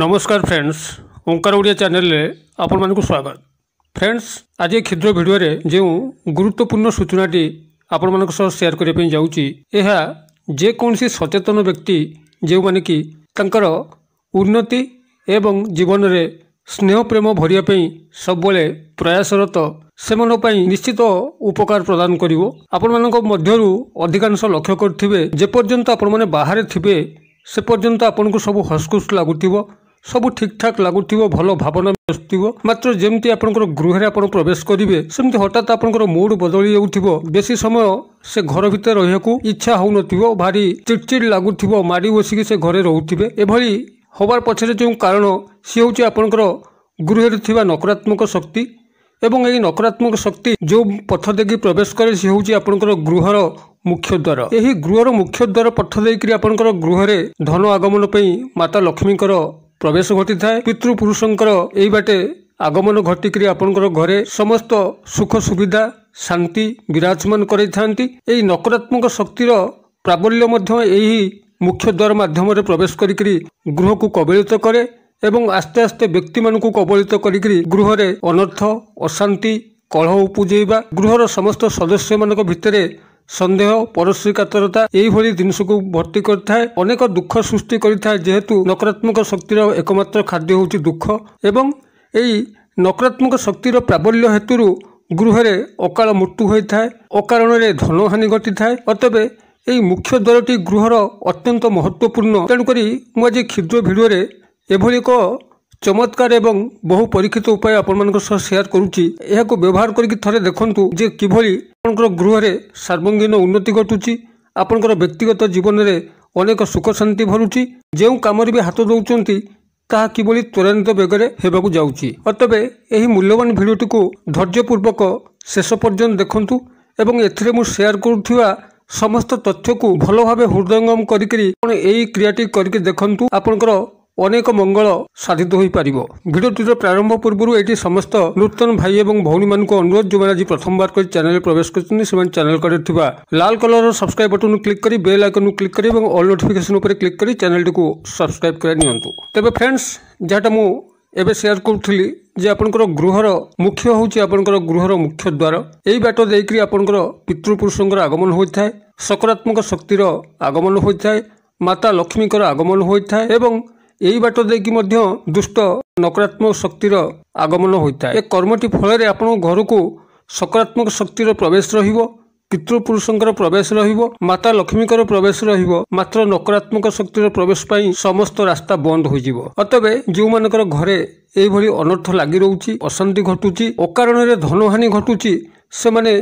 ନମସ୍କାର ଫ୍ରେଣ୍ଡସ୍ ଓଙ୍କାର ଓଡ଼ିଆ ଚ୍ୟାନେଲରେ ଆପଣମାନଙ୍କୁ ସ୍ୱାଗତ ଫ୍ରେଣ୍ଡସ୍ ଆଜି କ୍ଷୁଦ୍ର ଭିଡ଼ିଓରେ ଯେଉଁ ଗୁରୁତ୍ୱପୂର୍ଣ୍ଣ ସୂଚନାଟି ଆପଣମାନଙ୍କ ସହ ସେୟାର କରିବା ପାଇଁ ଯାଉଛି ଏହା ଯେକୌଣସି ସଚେତନ ବ୍ୟକ୍ତି ଯେଉଁମାନେ କି ତାଙ୍କର ଉନ୍ନତି ଏବଂ ଜୀବନରେ ସ୍ନେହ ପ୍ରେମ ଭରିବା ପାଇଁ ସବୁବେଳେ ପ୍ରୟାସରତ ସେମାନଙ୍କ ପାଇଁ ନିଶ୍ଚିତ ଉପକାର ପ୍ରଦାନ କରିବ ଆପଣମାନଙ୍କ ମଧ୍ୟରୁ ଅଧିକାଂଶ ଲକ୍ଷ୍ୟ କରିଥିବେ ଯେପର୍ଯ୍ୟନ୍ତ ଆପଣମାନେ ବାହାରେ ଥିବେ ସେ ପର୍ଯ୍ୟନ୍ତ ଆପଣଙ୍କୁ ସବୁ ହସଖୁସ୍ ଲାଗୁଥିବ ସବୁ ଠିକ୍ଠାକ୍ ଲାଗୁଥିବ ଭଲ ଭାବନା ଆସୁଥିବ ମାତ୍ର ଯେମିତି ଆପଣଙ୍କର ଗୃହରେ ଆପଣ ପ୍ରବେଶ କରିବେ ସେମିତି ହଠାତ୍ ଆପଣଙ୍କର ମୁଡ଼୍ ବଦଳି ଯାଉଥିବ ବେଶୀ ସମୟ ସେ ଘର ଭିତରେ ରହିବାକୁ ଇଚ୍ଛା ହେଉନଥିବ ଭାରି ଚିଡ଼ଚିଡ଼ ଲାଗୁଥିବ ମାଡ଼ି ବସିକି ସେ ଘରେ ରହୁଥିବେ ଏଭଳି ହେବାର ପଛରେ ଯେଉଁ କାରଣ ସିଏ ହେଉଛି ଆପଣଙ୍କର ଗୃହରେ ଥିବା ନକାରାତ୍ମକ ଶକ୍ତି ଏବଂ ଏହି ନକାରାତ୍ମକ ଶକ୍ତି ଯେଉଁ ପଥ ଦେଇକି ପ୍ରବେଶ କରେ ସିଏ ହେଉଛି ଆପଣଙ୍କର ଗୃହର ମୁଖ୍ୟଦ୍ୱାର ଏହି ଗୃହର ମୁଖ୍ୟଦ୍ୱାର ପଥ ଦେଇକରି ଆପଣଙ୍କର ଗୃହରେ ଧନ ଆଗମନ ପାଇଁ ମାତା ଲକ୍ଷ୍ମୀଙ୍କର ପ୍ରବେଶ ଘଟିଥାଏ ପିତୃପୁରୁଷଙ୍କର ଏହି ବାଟେ ଆଗମନ ଘଟିକିରି ଆପଣଙ୍କର ଘରେ ସମସ୍ତ ସୁଖ ସୁବିଧା ଶାନ୍ତି ବିରାଜମାନ କରାଇଥାନ୍ତି ଏହି ନକରାତ୍ମକ ଶକ୍ତିର ପ୍ରାବଲ୍ୟ ମଧ୍ୟ ଏହି ମୁଖ୍ୟ ଦ୍ୱାର ମାଧ୍ୟମରେ ପ୍ରବେଶ କରିକିରି ଗୃହକୁ କବଳିତ କରେ ଏବଂ ଆସ୍ତେ ଆସ୍ତେ ବ୍ୟକ୍ତିମାନଙ୍କୁ କବଳିତ କରିକିରି ଗୃହରେ ଅନର୍ଥ ଅଶାନ୍ତି କଳହ ଉପୁଜେଇବା ଗୃହର ସମସ୍ତ ସଦସ୍ୟମାନଙ୍କ ଭିତରେ ସନ୍ଦେହ ପରଶ୍ରିକାତରତା ଏହିଭଳି ଜିନିଷକୁ ଭର୍ତ୍ତି କରିଥାଏ ଅନେକ ଦୁଃଖ ସୃଷ୍ଟି କରିଥାଏ ଯେହେତୁ ନକାରାତ୍ମକ ଶକ୍ତିର ଏକମାତ୍ର ଖାଦ୍ୟ ହେଉଛି ଦୁଃଖ ଏବଂ ଏହି ନକାରାତ୍ମକ ଶକ୍ତିର ପ୍ରାବଲ୍ୟ ହେତୁରୁ ଗୃହରେ ଅକାଳ ମୃତ୍ୟୁ ହୋଇଥାଏ ଅକାରଣରେ ଧନହାନି ଘଟିଥାଏ ଅତେବେ ଏହି ମୁଖ୍ୟ ଦ୍ୱାରଟି ଗୃହର ଅତ୍ୟନ୍ତ ମହତ୍ତ୍ୱପୂର୍ଣ୍ଣ ତେଣୁକରି ମୁଁ ଆଜି କ୍ଷୁଦ୍ର ଭିଡ଼ିଓରେ ଏଭଳି ଏକ ଚମତ୍କାର ଏବଂ ବହୁ ପରୀକ୍ଷିତ ଉପାୟ ଆପଣମାନଙ୍କ ସହ ସେୟାର କରୁଛି ଏହାକୁ ବ୍ୟବହାର କରିକି ଥରେ ଦେଖନ୍ତୁ ଯେ କିଭଳି ଆପଣଙ୍କର ଗୃହରେ ସାର୍ବଙ୍ଗୀନ ଉନ୍ନତି ଘଟୁଛି ଆପଣଙ୍କର ବ୍ୟକ୍ତିଗତ ଜୀବନରେ ଅନେକ ସୁଖ ଶାନ୍ତି ଭରୁଛି ଯେଉଁ କାମରେ ବି ହାତ ଦେଉଛନ୍ତି ତାହା କିଭଳି ତ୍ୱରାନ୍ୱିତ ବେଗରେ ହେବାକୁ ଯାଉଛି ତେବେ ଏହି ମୂଲ୍ୟବାନ ଭିଡ଼ିଓଟିକୁ ଧୈର୍ଯ୍ୟପୂର୍ବକ ଶେଷ ପର୍ଯ୍ୟନ୍ତ ଦେଖନ୍ତୁ ଏବଂ ଏଥିରେ ମୁଁ ସେୟାର କରୁଥିବା ସମସ୍ତ ତଥ୍ୟକୁ ଭଲ ଭାବେ ହୃଦୟଙ୍ଗମ କରିକି ଆପଣ ଏହି କ୍ରିୟାଟି କରିକି ଦେଖନ୍ତୁ ଆପଣଙ୍କର ଅନେକ ମଙ୍ଗଳ ସାଧିତ ହୋଇପାରିବ ଭିଡ଼ିଓଟିର ପ୍ରାରମ୍ଭ ପୂର୍ବରୁ ଏଠି ସମସ୍ତ ନୂତନ ଭାଇ ଏବଂ ଭଉଣୀମାନଙ୍କୁ ଅନୁରୋଧ ଯେଉଁମାନେ ଆଜି ପ୍ରଥମବାର କରି ଚ୍ୟାନେଲରେ ପ୍ରବେଶ କରିଛନ୍ତି ସେମାନେ ଚ୍ୟାନେଲ କରିଥିବା ଲାଲ କଲର୍ର ସବସ୍କ୍ରାଇବ୍ ବଟନ୍ କ୍ଲିକ୍ କରି ବେଲ୍ ଆଇକନ୍କୁ କ୍ଲିକ୍ କରି ଏବଂ ଅଲ୍ ନୋଟିଫିକେସନ୍ ଉପରେ କ୍ଲିକ୍ କରି ଚ୍ୟାନେଲଟିକୁ ସବସ୍କ୍ରାଇବ୍ କରି ନିଅନ୍ତୁ ତେବେ ଫ୍ରେଣ୍ଡସ୍ ଯାହାଟା ମୁଁ ଏବେ ସେୟାର କରୁଥିଲି ଯେ ଆପଣଙ୍କର ଗୃହର ମୁଖ୍ୟ ହେଉଛି ଆପଣଙ୍କର ଗୃହର ମୁଖ୍ୟ ଦ୍ୱାର ଏହି ବାଟ ଦେଇକରି ଆପଣଙ୍କର ପିତୃପୁରୁଷଙ୍କର ଆଗମନ ହୋଇଥାଏ ସକାରାତ୍ମକ ଶକ୍ତିର ଆଗମନ ହୋଇଥାଏ ମାତା ଲକ୍ଷ୍ମୀଙ୍କର ଆଗମନ ହୋଇଥାଏ ଏବଂ ଏହି ବାଟ ଦେଇକି ମଧ୍ୟ ଦୁଷ୍ଟ ନକାରାତ୍ମକ ଶକ୍ତିର ଆଗମନ ହୋଇଥାଏ ଏ କର୍ମଟି ଫଳରେ ଆପଣଙ୍କ ଘରକୁ ସକାରାତ୍ମକ ଶକ୍ତିର ପ୍ରବେଶ ରହିବ ପିତୃପୁରୁଷଙ୍କର ପ୍ରବେଶ ରହିବ ମାତା ଲକ୍ଷ୍ମୀଙ୍କର ପ୍ରବେଶ ରହିବ ମାତ୍ର ନକାରାତ୍ମକ ଶକ୍ତିର ପ୍ରବେଶ ପାଇଁ ସମସ୍ତ ରାସ୍ତା ବନ୍ଦ ହୋଇଯିବ ଅତବେ ଯେଉଁମାନଙ୍କର ଘରେ ଏହିଭଳି ଅନର୍ଥ ଲାଗି ରହୁଛି ଅଶାନ୍ତି ଘଟୁଛି ଅକାରଣରେ ଧନହାନି ଘଟୁଛି ସେମାନେ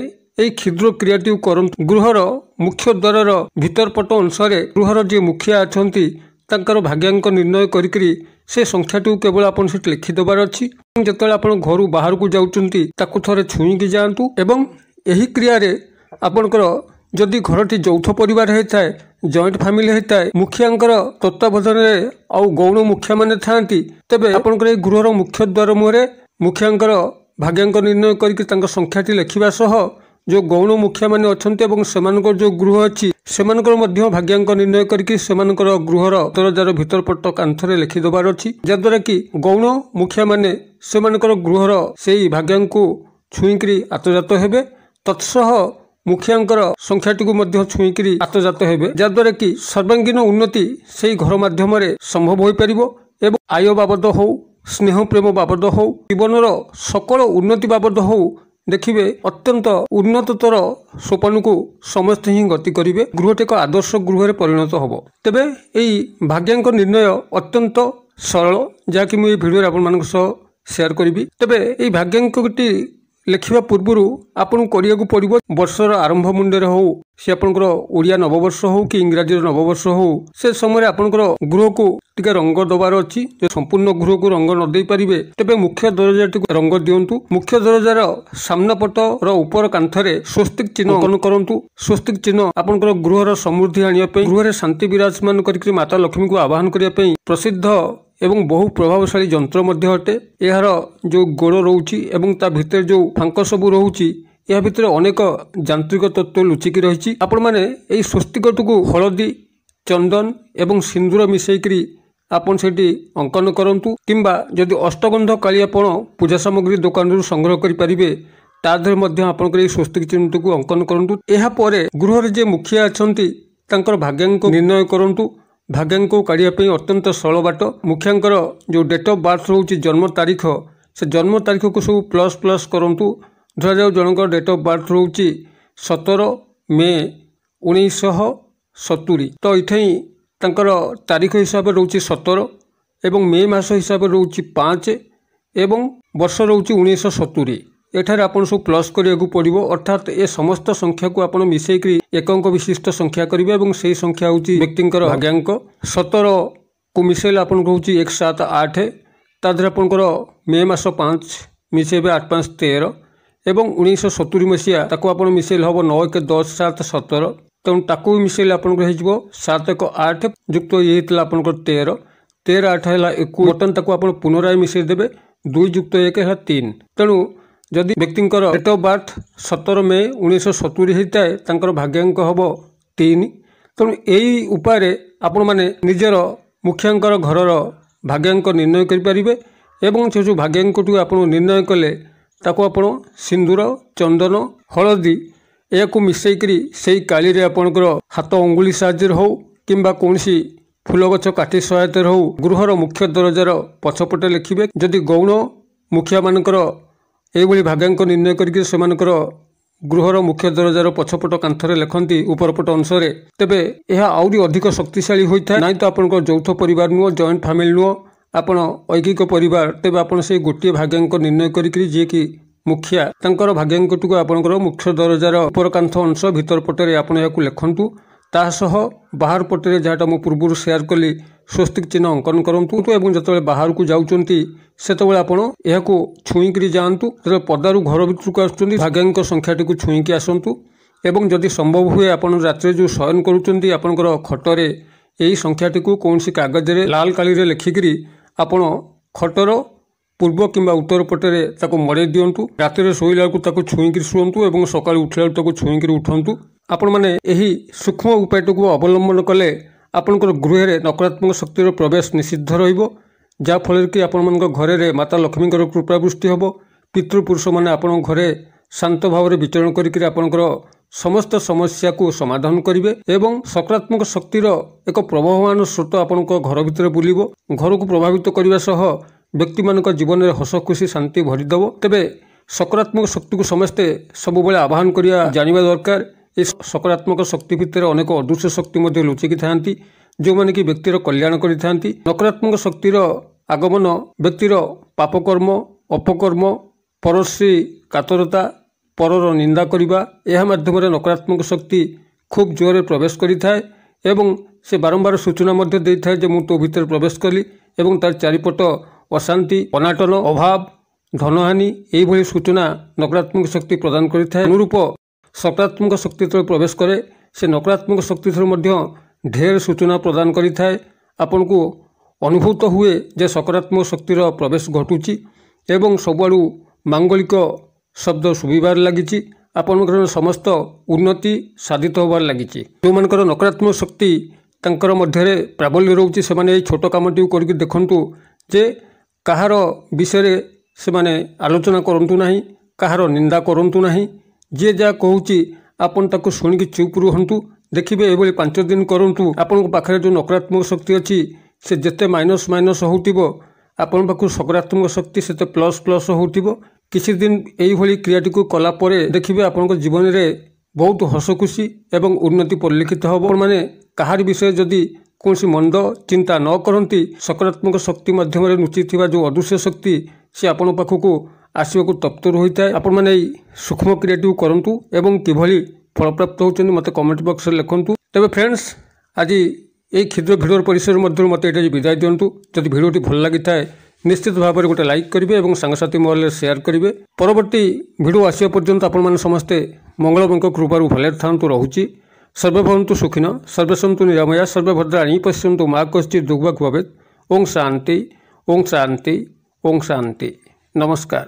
ଏହି କ୍ଷୁଦ୍ର କ୍ରିୟାଟିକୁ କରନ୍ତୁ ଗୃହର ମୁଖ୍ୟ ଦ୍ୱାରର ଭିତରପଟ ଅଂଶରେ ଗୃହର ଯିଏ ମୁଖିଆ ଅଛନ୍ତି ତାଙ୍କର ଭାଗ୍ୟାଙ୍କ ନିର୍ଣ୍ଣୟ କରିକରି ସେ ସଂଖ୍ୟାଟିକୁ କେବଳ ଆପଣ ସେଠି ଲେଖିଦେବାର ଅଛି ଯେତେବେଳେ ଆପଣ ଘରୁ ବାହାରକୁ ଯାଉଛନ୍ତି ତାକୁ ଥରେ ଛୁଇଁକି ଯାଆନ୍ତୁ ଏବଂ ଏହି କ୍ରିୟାରେ ଆପଣଙ୍କର ଯଦି ଘରଟି ଯୌଥ ପରିବାର ହୋଇଥାଏ ଜଏଣ୍ଟ ଫ୍ୟାମିଲି ହୋଇଥାଏ ମୁଖିଆଙ୍କର ତତ୍ତ୍ୱାବଧାନରେ ଆଉ ଗୌଣ ମୁଖିଆମାନେ ଥାଆନ୍ତି ତେବେ ଆପଣଙ୍କର ଏହି ଗୃହର ମୁଖ୍ୟ ଦ୍ୱାର ମୁହଁରେ ମୁଖିଆଙ୍କର ଭାଗ୍ୟାଙ୍କ ନିର୍ଣ୍ଣୟ କରିକି ତାଙ୍କ ସଂଖ୍ୟାଟି ଲେଖିବା ସହ ଯେଉଁ ଗୌଣ ମୁଖିଆମାନେ ଅଛନ୍ତି ଏବଂ ସେମାନଙ୍କର ଯେଉଁ ଗୃହ ଅଛି ସେମାନଙ୍କର ମଧ୍ୟ ଭାଗ୍ୟାଙ୍କ ନିର୍ଣ୍ଣୟ କରିକି ସେମାନଙ୍କର ଗୃହର ଦରଜାର ଭିତର ପଟ କାନ୍ଥରେ ଲେଖିଦେବାର ଅଛି ଯାହାଦ୍ୱାରା କି ଗୌଣ ମୁଖିଆମାନେ ସେମାନଙ୍କର ଗୃହର ସେହି ଭାଗ୍ୟାଙ୍କୁ ଛୁଇଁକିରି ଆତଜାତ ହେବେ ତତ୍ସହ ମୁଖିଆଙ୍କର ସଂଖ୍ୟାଟିକୁ ମଧ୍ୟ ଛୁଇଁକିରି ଆତଜାତ ହେବେ ଯାହାଦ୍ୱାରା କି ସର୍ବାଙ୍ଗୀନ ଉନ୍ନତି ସେହି ଘର ମାଧ୍ୟମରେ ସମ୍ଭବ ହୋଇପାରିବ ଏବଂ ଆୟ ବାବଦ ହେଉ ସ୍ନେହ ପ୍ରେମ ବାବଦ ହେଉ ଜୀବନର ସକଳ ଉନ୍ନତି ବାବଦ ହେଉ ଦେଖିବେ ଅତ୍ୟନ୍ତ ଉନ୍ନତତର ସୋପାନକୁ ସମସ୍ତେ ହିଁ ଗତି କରିବେ ଗୃହଟି ଏକ ଆଦର୍ଶ ଗୃହରେ ପରିଣତ ହେବ ତେବେ ଏହି ଭାଗ୍ୟାଙ୍କ ନିର୍ଣ୍ଣୟ ଅତ୍ୟନ୍ତ ସରଳ ଯାହାକି ମୁଁ ଏହି ଭିଡ଼ିଓରେ ଆପଣମାନଙ୍କ ସହ ସେୟାର କରିବି ତେବେ ଏହି ଭାଗ୍ୟାଙ୍କଟି ଲେଖିବା ପୂର୍ବରୁ ଆପଣଙ୍କୁ କରିବାକୁ ପଡ଼ିବ ବର୍ଷର ଆରମ୍ଭ ମୁଣ୍ଡରେ ହେଉ ସେ ଆପଣଙ୍କର ଓଡ଼ିଆ ନବବର୍ଷ ହେଉ କି ଇଂରାଜୀର ନବବର୍ଷ ହେଉ ସେ ସମୟରେ ଆପଣଙ୍କର ଗୃହକୁ ଟିକେ ରଙ୍ଗ ଦେବାର ଅଛି ଯେ ସମ୍ପୂର୍ଣ୍ଣ ଗୃହକୁ ରଙ୍ଗ ନ ଦେଇପାରିବେ ତେବେ ମୁଖ୍ୟ ଦରଜାଟିକୁ ରଙ୍ଗ ଦିଅନ୍ତୁ ମୁଖ୍ୟ ଦରଜାର ସାମ୍ନାପଟର ଉପର କାନ୍ଥରେ ସ୍ୱସ୍ତିକ ଚିହ୍ନ ଅଙ୍କନ କରନ୍ତୁ ସ୍ୱସ୍ତିକ ଚିହ୍ନ ଆପଣଙ୍କର ଗୃହର ସମୃଦ୍ଧି ଆଣିବା ପାଇଁ ଗୃହରେ ଶାନ୍ତି ବିରାଜମାନ କରିକି ମାତା ଲକ୍ଷ୍ମୀଙ୍କୁ ଆବାହନ କରିବା ପାଇଁ ପ୍ରସିଦ୍ଧ ଏବଂ ବହୁ ପ୍ରଭାବଶାଳୀ ଯନ୍ତ୍ର ମଧ୍ୟ ଅଟେ ଏହାର ଯେଉଁ ଗୋଡ଼ ରହୁଛି ଏବଂ ତା ଭିତରେ ଯେଉଁ ଫାଙ୍କ ସବୁ ରହୁଛି ଏହା ଭିତରେ ଅନେକ ଯାନ୍ତ୍ରିକ ତତ୍ତ୍ୱ ଲୁଚିକି ରହିଛି ଆପଣମାନେ ଏହି ସ୍ୱସ୍ତିକଟିକୁ ହଳଦୀ ଚନ୍ଦନ ଏବଂ ସିନ୍ଦୁର ମିଶାଇକରି ଆପଣ ସେଠି ଅଙ୍କନ କରନ୍ତୁ କିମ୍ବା ଯଦି ଅଷ୍ଟଗନ୍ଧ କାଳି ଆପଣ ପୂଜା ସାମଗ୍ରୀ ଦୋକାନରୁ ସଂଗ୍ରହ କରିପାରିବେ ତା ଦେହରେ ମଧ୍ୟ ଆପଣଙ୍କର ଏହି ସ୍ୱସ୍ତିକ ଚିହ୍ନଟିକୁ ଅଙ୍କନ କରନ୍ତୁ ଏହାପରେ ଗୃହରେ ଯେ ମୁଖିଆ ଅଛନ୍ତି ତାଙ୍କର ଭାଗ୍ୟାଙ୍କ ନିର୍ଣ୍ଣୟ କରନ୍ତୁ ଭାଗ୍ୟାଙ୍କୁ କାଢ଼ିବା ପାଇଁ ଅତ୍ୟନ୍ତ ସରଳ ବାଟ ମୁଖିଆଙ୍କର ଯେଉଁ ଡେଟ୍ ଅଫ୍ ବାର୍ଥ ରହୁଛି ଜନ୍ମ ତାରିଖ ସେ ଜନ୍ମ ତାରିଖକୁ ସବୁ ପ୍ଲସ୍ ପ୍ଲସ୍ କରନ୍ତୁ ଧରାଯାଉ ଜଣଙ୍କର ଡେଟ୍ ଅଫ୍ ବାର୍ଥ ରହୁଛି ସତର ମେ ଉଣେଇଶହ ସତୁରି ତ ଏଇଠାଇଁ ତାଙ୍କର ତାରିଖ ହିସାବରେ ରହୁଛି ସତର ଏବଂ ମେ ମାସ ହିସାବରେ ରହୁଛି ପାଞ୍ଚ ଏବଂ ବର୍ଷ ରହୁଛି ଉଣେଇଶହ ସତୁରି এঠাৰে আপোনাক সব প্লছ কৰিব পাৰিব অৰ্থাৎ এই সমস্ত সংখ্যা আপোনাৰ মিছাই কৰি একক বিশিষ্ট সংখ্যা কৰিব আৰু সেই সংখ্যা হ'ল ব্যক্তিৰ ভাগ্যাংক সতৰ কু মিছাইলে আপোনাৰ হ'ল এক সাত আঠ তাৰ আপোনাৰ মে মাছ পাঁচ মিছাইবে আঠ পাঁচ তেৰ উনৈছশ সত্তৰী মচিয়া তাক আপোনাৰ মিছাইলে হ'ব ন এক দহ সাত সতৰ তেওঁ তাকো মিছাইলে আপোনাৰ হৈ যাব সাত এক আঠ যুক্ত এই হৈছিল আপোনাৰ তেৰ তেৰ আঠ হ'ল একো বৰ্তমান তাক আপোনাৰ পুনৰাই মিছাই দিব দুই যুক্ত এক হ'ল তিনি তেণু ଯଦି ବ୍ୟକ୍ତିଙ୍କର ଡେଟ୍ ଅଫ୍ ବାର୍ଥ ସତର ମେ ଉଣେଇଶହ ସତୁରି ହୋଇଥାଏ ତାଙ୍କର ଭାଗ୍ୟାଙ୍କ ହେବ ତିନି ତେଣୁ ଏହି ଉପାୟରେ ଆପଣମାନେ ନିଜର ମୁଖିଆଙ୍କର ଘରର ଭାଗ୍ୟାଙ୍କ ନିର୍ଣ୍ଣୟ କରିପାରିବେ ଏବଂ ସେ ଯେଉଁ ଭାଗ୍ୟାଙ୍କଠୁ ଆପଣ ନିର୍ଣ୍ଣୟ କଲେ ତାକୁ ଆପଣ ସିନ୍ଦୁର ଚନ୍ଦନ ହଳଦୀ ଏହାକୁ ମିଶାଇକରି ସେହି କାଳିରେ ଆପଣଙ୍କର ହାତ ଅଙ୍ଗୁଳି ସାହାଯ୍ୟରେ ହେଉ କିମ୍ବା କୌଣସି ଫୁଲ ଗଛ କାଠି ସହାୟତାରେ ହେଉ ଗୃହର ମୁଖ୍ୟ ଦରଜାର ପଛପଟେ ଲେଖିବେ ଯଦି ଗୌଣ ମୁଖିଆମାନଙ୍କର ଏହିଭଳି ଭାଗ୍ୟାଙ୍କ ନିର୍ଣ୍ଣୟ କରିକି ସେମାନଙ୍କର ଗୃହର ମୁଖ୍ୟ ଦରଜାର ପଛପଟ କାନ୍ଥରେ ଲେଖନ୍ତି ଉପରପଟ ଅଂଶରେ ତେବେ ଏହା ଆହୁରି ଅଧିକ ଶକ୍ତିଶାଳୀ ହୋଇଥାଏ ନାହିଁ ତ ଆପଣଙ୍କ ଯୌଥ ପରିବାର ନୁହଁ ଜଏଣ୍ଟ ଫ୍ୟାମିଲି ନୁହଁ ଆପଣ ଐକିକ ପରିବାର ତେବେ ଆପଣ ସେହି ଗୋଟିଏ ଭାଗ୍ୟାଙ୍କ ନିର୍ଣ୍ଣୟ କରିକି ଯିଏକି ମୁଖିଆ ତାଙ୍କର ଭାଗ୍ୟାଙ୍କଟିକୁ ଆପଣଙ୍କର ମୁଖ୍ୟ ଦରଜାର ଉପରକାନ୍ଥ ଅଂଶ ଭିତରପଟରେ ଆପଣ ଏହାକୁ ଲେଖନ୍ତୁ ତାହା ସହ ବାହାର ପଟରେ ଯାହାଟା ମୁଁ ପୂର୍ବରୁ ସେୟାର କଲି ସ୍ୱସ୍ତିକ ଚିହ୍ନ ଅଙ୍କନ କରନ୍ତୁ ଏବଂ ଯେତେବେଳେ ବାହାରକୁ ଯାଉଛନ୍ତି ସେତେବେଳେ ଆପଣ ଏହାକୁ ଛୁଇଁକିରି ଯାଆନ୍ତୁ ଯେତେବେଳେ ପଦାରୁ ଘର ଭିତରକୁ ଆସୁଛନ୍ତି ଭାଗ୍ୟଙ୍କ ସଂଖ୍ୟାଟିକୁ ଛୁଇଁକି ଆସନ୍ତୁ ଏବଂ ଯଦି ସମ୍ଭବ ହୁଏ ଆପଣ ରାତିରେ ଯେଉଁ ଶୟନ କରୁଛନ୍ତି ଆପଣଙ୍କର ଖଟରେ ଏହି ସଂଖ୍ୟାଟିକୁ କୌଣସି କାଗଜରେ ଲାଲ କାଳିରେ ଲେଖିକିରି ଆପଣ ଖଟର ପୂର୍ବ କିମ୍ବା ଉତ୍ତର ପଟରେ ତାକୁ ମଡ଼େଇ ଦିଅନ୍ତୁ ରାତିରେ ଶୋଇଲା ବେଳକୁ ତାକୁ ଛୁଇଁକିରି ଶୁଅନ୍ତୁ ଏବଂ ସକାଳୁ ଉଠିଲା ବେଳକୁ ତାକୁ ଛୁଇଁକିରି ଉଠନ୍ତୁ ଆପଣମାନେ ଏହି ସୂକ୍ଷ୍ମ ଉପାୟଟିକୁ ଅବଲମ୍ବନ କଲେ ଆପଣଙ୍କର ଗୃହରେ ନକାରାତ୍ମକ ଶକ୍ତିର ପ୍ରବେଶ ନିଷିଦ୍ଧ ରହିବ ଯାହାଫଳରେ କି ଆପଣମାନଙ୍କ ଘରେ ମାତା ଲକ୍ଷ୍ମୀଙ୍କର କୃପାବୃଷ୍ଟି ହେବ ପିତୃପୁରୁଷମାନେ ଆପଣଙ୍କ ଘରେ ଶାନ୍ତ ଭାବରେ ବିଚରଣ କରିକିରି ଆପଣଙ୍କର ସମସ୍ତ ସମସ୍ୟାକୁ ସମାଧାନ କରିବେ ଏବଂ ସକାରାତ୍ମକ ଶକ୍ତିର ଏକ ପ୍ରଭାବମାନ ସ୍ରୋତ ଆପଣଙ୍କ ଘର ଭିତରେ ବୁଲିବ ଘରକୁ ପ୍ରଭାବିତ କରିବା ସହ ବ୍ୟକ୍ତିମାନଙ୍କ ଜୀବନରେ ହସ ଖୁସି ଶାନ୍ତି ଭରିଦେବ ତେବେ ସକାରାତ୍ମକ ଶକ୍ତିକୁ ସମସ୍ତେ ସବୁବେଳେ ଆହ୍ୱାନ କରିବା ଜାଣିବା ଦରକାର ଏ ସକାରାତ୍ମକ ଶକ୍ତି ଭିତରେ ଅନେକ ଅଦୃଶ୍ୟ ଶକ୍ତି ମଧ୍ୟ ଲୁଚିକି ଥାଆନ୍ତି ଯେଉଁମାନେ କି ବ୍ୟକ୍ତିର କଲ୍ୟାଣ କରିଥାନ୍ତି ନକାରାତ୍ମକ ଶକ୍ତିର ଆଗମନ ବ୍ୟକ୍ତିର ପାପକର୍ମ ଅପକର୍ମ ପରଶ୍ରୀ କାତରତା ପରର ନିନ୍ଦା କରିବା ଏହା ମାଧ୍ୟମରେ ନକାରାତ୍ମକ ଶକ୍ତି ଖୁବ୍ ଜୋରରେ ପ୍ରବେଶ କରିଥାଏ ଏବଂ ସେ ବାରମ୍ବାର ସୂଚନା ମଧ୍ୟ ଦେଇଥାଏ ଯେ ମୁଁ ତୋ ଭିତରେ ପ୍ରବେଶ କଲି ଏବଂ ତାର ଚାରିପଟ ଅଶାନ୍ତି ଅନାଟନ ଅଭାବ ଧନହାନି ଏହିଭଳି ସୂଚନା ନକାରାତ୍ମକ ଶକ୍ତି ପ୍ରଦାନ କରିଥାଏ ଅନୁରୂପ ସକାରାତ୍ମକ ଶକ୍ତି ତଳେ ପ୍ରବେଶ କରେ ସେ ନକାରାତ୍ମକ ଶକ୍ତି ତଳେ ମଧ୍ୟ ଢେର ସୂଚନା ପ୍ରଦାନ କରିଥାଏ ଆପଣଙ୍କୁ ଅନୁଭୂତ ହୁଏ ଯେ ସକାରାତ୍ମକ ଶକ୍ତିର ପ୍ରବେଶ ଘଟୁଛି ଏବଂ ସବୁଆଡ଼ୁ ମାଙ୍ଗଳିକ ଶବ୍ଦ ଶୁଭିବାରେ ଲାଗିଛି ଆପଣଙ୍କର ସମସ୍ତ ଉନ୍ନତି ସାଧିତ ହେବାରେ ଲାଗିଛି ଯେଉଁମାନଙ୍କର ନକାରାତ୍ମକ ଶକ୍ତି ତାଙ୍କର ମଧ୍ୟରେ ପ୍ରାବଲ୍ୟ ରହୁଛି ସେମାନେ ଏଇ ଛୋଟ କାମଟିକୁ କରିକି ଦେଖନ୍ତୁ ଯେ କାହାର ବିଷୟରେ ସେମାନେ ଆଲୋଚନା କରନ୍ତୁ ନାହିଁ କାହାର ନିନ୍ଦା କରନ୍ତୁ ନାହିଁ ଯିଏ ଯାହା କହୁଛି ଆପଣ ତାକୁ ଶୁଣିକି ଚୁପ୍ ରୁହନ୍ତୁ ଦେଖିବେ ଏଭଳି ପାଞ୍ଚ ଦିନ କରନ୍ତୁ ଆପଣଙ୍କ ପାଖରେ ଯେଉଁ ନକାରାତ୍ମକ ଶକ୍ତି ଅଛି ସେ ଯେତେ ମାଇନସ୍ ମାଇନସ୍ ହେଉଥିବ ଆପଣଙ୍କ ପାଖକୁ ସକାରାତ୍ମକ ଶକ୍ତି ସେତେ ପ୍ଲସ୍ ପ୍ଲସ୍ ହେଉଥିବ କିଛି ଦିନ ଏଇଭଳି କ୍ରିୟାଟିକୁ କଲା ପରେ ଦେଖିବେ ଆପଣଙ୍କ ଜୀବନରେ ବହୁତ ହସଖୁସି ଏବଂ ଉନ୍ନତି ପରିଲକ୍ଷିତ ହେବ ମାନେ କାହାରି ବିଷୟରେ ଯଦି କୌଣସି ମନ୍ଦ ଚିନ୍ତା ନ କରନ୍ତି ସକାରାତ୍ମକ ଶକ୍ତି ମାଧ୍ୟମରେ ଲୁଚିଥିବା ଯେଉଁ ଅଦୃଶ୍ୟ ଶକ୍ତି ସେ ଆପଣଙ୍କ ପାଖକୁ আসবাকে তপ্তর হয়ে আপন মানে এই সূক্ষ্ম ক্রিয়াটি করতু এবং কিভাবে ফলপ্রাপ্ত হচ্ছেন মতো কমেন্ট বক্সরে লিখতু তবে ফ্রেন্ডস আজ এই ক্ষুদ্র ভিডিওর পরিসর মধ্যে মতো এটা বিদায় দিও যদি ভিডিওটি ভাল লাগি থাকে নিশ্চিত ভাবে গোটে লাইক করবে এবং সাংসাথী মহলে সেয়ার করবে পরবর্তী ভিডিও আসা পর্যন্ত আপনার সমস্তে মঙ্গলমঙ্ক কৃপার ভালের থাকতু রয়েছে সর্বে ভবন্তু সুখিন সর্বে সন্তু নিরাময়া সর্বে ভদ্রাণী পশ্যন্তু মা কষ্টি দুর্ভাগ ভবেত ওং শান্তি ওং শান্তি ওং শান্তি নমস্কার